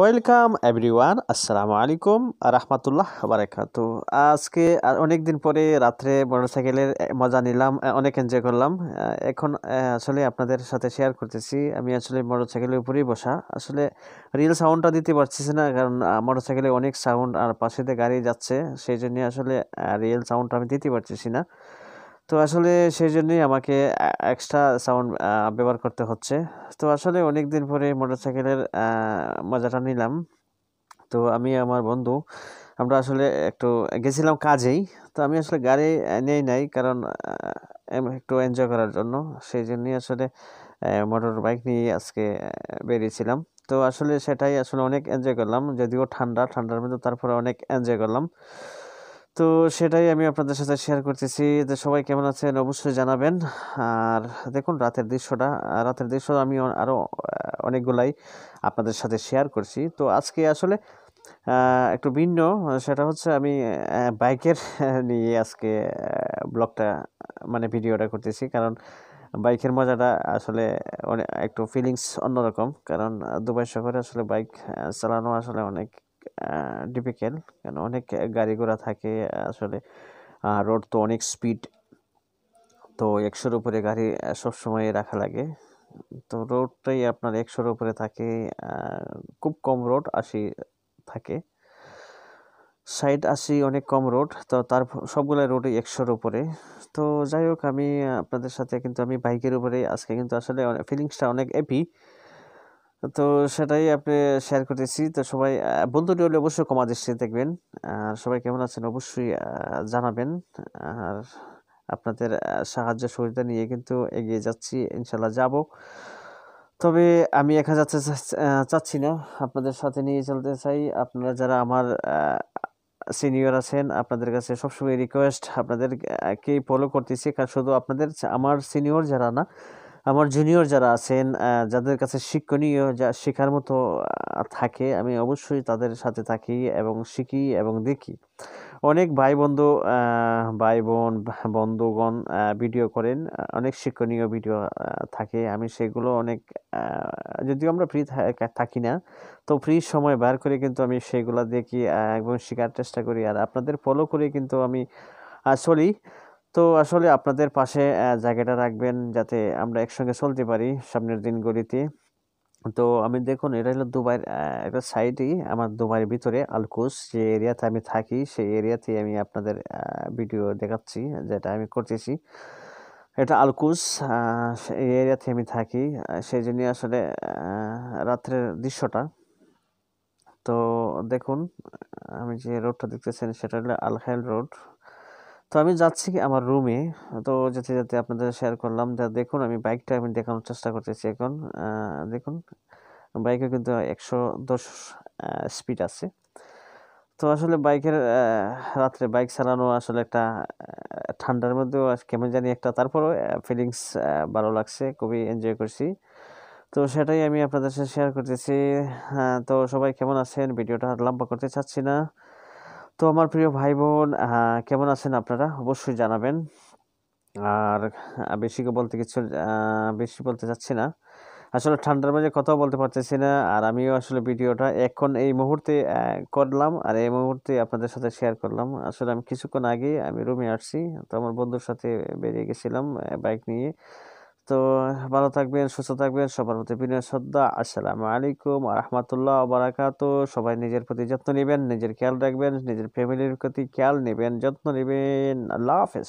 welcome everyone আসসালামু আলাইকুম রহমতুল্লাহ বারাকাত আজকে অনেক দিন পরে রাত্রে মোটরসাইকেলের মজা নিলাম অনেক এনজয় করলাম এখন আসলে আপনাদের সাথে শেয়ার করতেছি আমি আসলে মোটরসাইকেলের উপরেই বসা আসলে রিয়েল সাউন্ডটা দিতে পারছিস না কারণ মোটরসাইকেলে অনেক সাউন্ড আর পাশেতে গাড়ি যাচ্ছে সেই জন্য আসলে রিয়েল সাউন্ডটা আমি দিতে পারছিস না তো আসলে সেই জন্যই আমাকে এক্সট্রা সাউন্ড ব্যবহার করতে হচ্ছে তো আসলে অনেক দিন পরে মোটরসাইকেলের মজাটা নিলাম তো আমি আমার বন্ধু আমরা আসলে একটু গেছিলাম কাজেই তো আমি আসলে গাড়ি নেই নাই কারণ একটু এনজয় করার জন্য সেই জন্যই আসলে মোটর বাইক নিয়ে আজকে বেরিয়েছিলাম তো আসলে সেটাই আসলে অনেক এনজয় করলাম যদিও ঠান্ডা ঠান্ডার মধ্যে তারপরে অনেক এনজয় করলাম তো সেটাই আমি আপনাদের সাথে শেয়ার করতেছি যে সবাই কেমন আছেন অবশ্যই জানাবেন আর দেখুন রাতের দৃশ্যটা রাতের দৃশ্য আমি আরও অনেকগুলাই আপনাদের সাথে শেয়ার করছি তো আজকে আসলে একটু ভিন্ন সেটা হচ্ছে আমি বাইকের নিয়ে আজকে ব্লগটা মানে ভিডিওটা করতেছি কারণ বাইকের মজাটা আসলে অনেক একটু ফিলিংস অন্যরকম কারণ দুবাই শহরে আসলে বাইক চালানো আসলে অনেক ডিফিকাল্ট কারণ অনেক গাড়ি ঘোড়া থাকে আসলে রোড তো অনেক স্পিড তো একশোর উপরে গাড়ি সবসময় রাখা লাগে তো রোডটাই আপনার একশোর উপরে থাকে খুব কম রোড আসি থাকে সাইড আসি অনেক কম রোড তো তার সবগুলো রোডই একশোর উপরে তো যাই হোক আমি আপনাদের সাথে কিন্তু আমি বাইকের উপরে আজকে কিন্তু আসলে ফিলিংসটা অনেক এপি তো সেটাই আপনি শেয়ার করতেছি তো সবাই বন্ধুটি হলে অবশ্যই কমা দৃষ্টি দেখবেন আর সবাই কেমন আছেন অবশ্যই জানাবেন আর আপনাদের সাহায্য সহযোগিতা নিয়ে কিন্তু এগিয়ে যাচ্ছি ইনশাল্লাহ যাব তবে আমি একা যাচ্ছে চাচ্ছি না আপনাদের সাথে নিয়ে চলতে চাই আপনারা যারা আমার সিনিয়র আছেন আপনাদের কাছে সবসময় রিকোয়েস্ট কে ফলো করতেছি কারণ শুধু আপনাদের আমার সিনিয়র যারা না আমার জুনিয়র যারা আছেন যাদের কাছে শিক্ষণীয় যা শেখার মতো থাকে আমি অবশ্যই তাদের সাথে থাকি এবং শিখি এবং দেখি অনেক ভাই বন্ধু ভাই বোন বন্ধুগণ ভিডিও করেন অনেক শিক্ষণীয় ভিডিও থাকে আমি সেগুলো অনেক যদিও আমরা ফ্রি থাকি না তো ফ্রি সময় বার করে কিন্তু আমি সেগুলো দেখি এবং শেখার চেষ্টা করি আর আপনাদের ফলো করে কিন্তু আমি চলি তো আসলে আপনাদের পাশে জায়গাটা রাখবেন যাতে আমরা একসঙ্গে চলতে পারি সামনের দিনগুলিতে তো আমি দেখুন এটা হলো দুবাইয়ের একটা সাইডই আমার দুবাইয়ের ভিতরে আলকুস যে এরিয়াতে আমি থাকি সেই এরিয়াতে আমি আপনাদের ভিডিও দেখাচ্ছি যেটা আমি করতেছি এটা আলকুস এই এরিয়াতে আমি থাকি সেই জন্য আসলে রাত্রের দৃশ্যটা তো দেখুন আমি যে রোডটা দেখতেছেন সেটা হলো আলখাইল রোড তো আমি যাচ্ছি কি আমার রুমে তো যেতে যেতে আপনাদের শেয়ার করলাম যা দেখুন আমি বাইকটা আমি দেখানোর চেষ্টা করতেছি এখন দেখুন বাইকে কিন্তু একশো দশ স্পিড আছে তো আসলে বাইকের রাত্রে বাইক চালানো আসলে একটা ঠান্ডার মধ্যেও কেমন জানি একটা তারপরও ফিলিংস ভালো লাগছে খুবই এনজয় করছি তো সেটাই আমি আপনাদের সাথে শেয়ার করতেছি হ্যাঁ, তো সবাই কেমন আছেন ভিডিওটা লম্বা করতে চাচ্ছি না তো আমার প্রিয় ভাই বোন কেমন আছেন আপনারা অবশ্যই জানাবেন আর বেশি বলতে কিছু বেশি বলতে চাচ্ছি না আসলে ঠান্ডার মাঝে কথাও বলতে পারতেছি না আর আমিও আসলে ভিডিওটা এখন এই মুহূর্তে করলাম আর এই মুহূর্তে আপনাদের সাথে শেয়ার করলাম আসলে আমি কিছুক্ষণ আগে আমি রুমে আসছি তো আমার বন্ধুর সাথে বেরিয়ে গেছিলাম বাইক নিয়ে তো ভালো থাকবেন সুস্থ থাকবেন সবার প্রতি বিনয় শ্রদ্ধা আসসালামু আলাইকুম রহমতুল্লাহ বারাকাত সবাই নিজের প্রতি যত্ন নেবেন নিজের খেয়াল রাখবেন নিজের ফ্যামিলির প্রতি খেয়াল নেবেন যত্ন নেবেন আল্লাহ হাফেজ